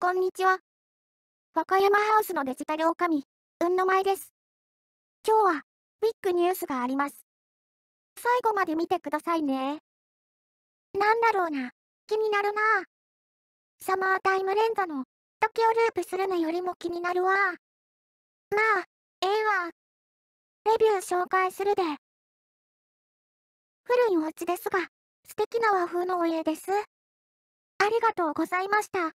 こんにちは。和歌山ハウスのデジタル女将、うんのまいです。今日は、ビッグニュースがあります。最後まで見てくださいね。なんだろうな、気になるな。サマータイムレンズの、時をループするのよりも気になるわ。まあ、ええわ。レビュー紹介するで。古いお家ですが、素敵な和風のお家です。ありがとうございました。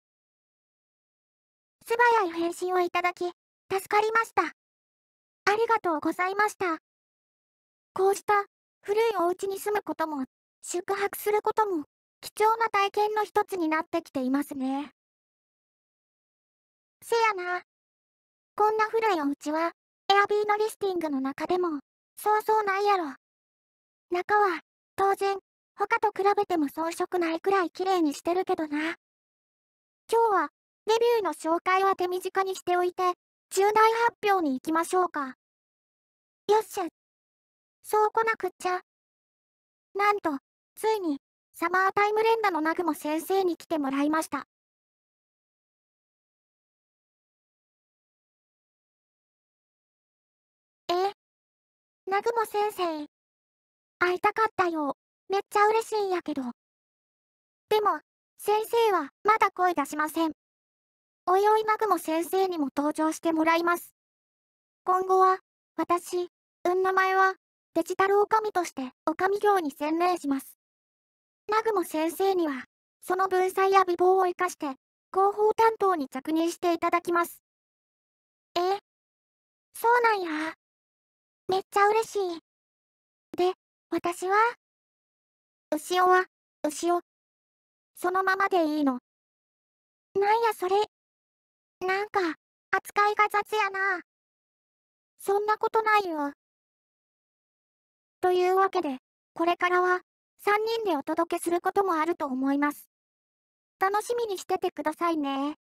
素早い返信をいただき、助かりました。ありがとうございました。こうした古いお家に住むことも、宿泊することも、貴重な体験の一つになってきていますね。せやな。こんな古いお家は、エアビーのリスティングの中でも、そうそうないやろ。中は、当然、他と比べても遜色ないくらい綺麗にしてるけどな。今日は、デビューの紹介は手短にしておいて、重大発表に行きましょうか。よっしゃ。そう来なくっちゃ。なんと、ついに、サマータイム連打のナグモ先生に来てもらいました。えナグモ先生。会いたかったよ。めっちゃ嬉しいんやけど。でも、先生はまだ声出しません。おいおいマグモ先生にも登場してもらいます。今後は、私、うん名前は、デジタル女将として女将業に専念します。マグモ先生には、その文才や美貌を生かして、広報担当に着任していただきます。えそうなんや。めっちゃ嬉しい。で、私は牛尾は、牛尾。そのままでいいの。なんやそれ。なんか、扱いが雑やな。そんなことないよ。というわけで、これからは、3人でお届けすることもあると思います。楽しみにしててくださいね。